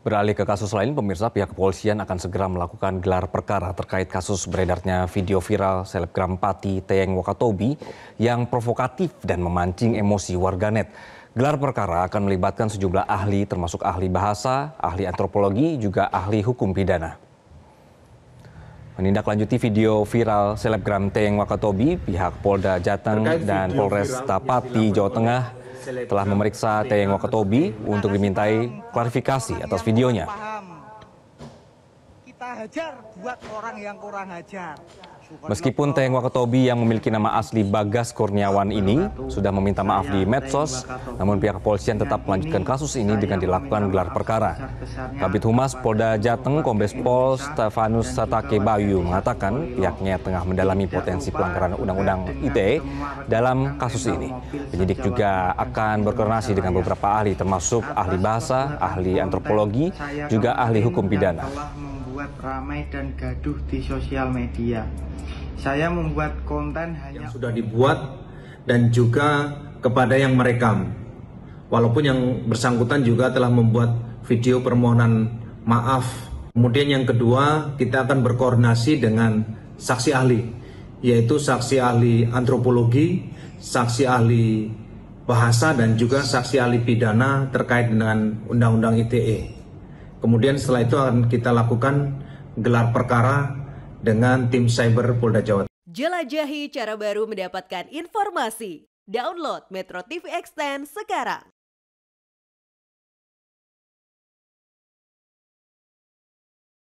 Beralih ke kasus lain, pemirsa pihak kepolisian akan segera melakukan gelar perkara terkait kasus beredarnya video viral selebgram Pati Teyeng Wakatobi yang provokatif dan memancing emosi warganet. Gelar perkara akan melibatkan sejumlah ahli termasuk ahli bahasa, ahli antropologi, juga ahli hukum pidana. Menindaklanjuti video viral selebgram Teng Wakatobi, pihak Polda Jateng dan Polres Tapati, Jawa Tengah telah memeriksa Teng Wakatobi untuk dimintai klarifikasi atas videonya. Kita hajar buat orang yang kurang hajar. Meskipun Teng Wakatobi yang memiliki nama asli Bagas Kurniawan ini sudah meminta maaf di medsos, namun pihak kepolisian tetap melanjutkan kasus ini dengan dilakukan gelar perkara. Kabit Humas Polda Jateng Kombes Pol Stefanus Satake Bayu mengatakan pihaknya tengah mendalami potensi pelanggaran Undang-Undang ITE dalam kasus ini. Penyidik juga akan berkoordinasi dengan beberapa ahli termasuk ahli bahasa, ahli antropologi, juga ahli hukum pidana membuat ramai dan gaduh di sosial media. Saya membuat konten hanya yang sudah dibuat dan juga kepada yang merekam. Walaupun yang bersangkutan juga telah membuat video permohonan maaf. Kemudian yang kedua, kita akan berkoordinasi dengan saksi ahli, yaitu saksi ahli antropologi, saksi ahli bahasa dan juga saksi ahli pidana terkait dengan Undang-Undang ITE. Kemudian setelah itu akan kita lakukan gelar perkara dengan tim cyber Polda Jawa. Jelajahi cara baru mendapatkan informasi. Download Metro TV Extend sekarang.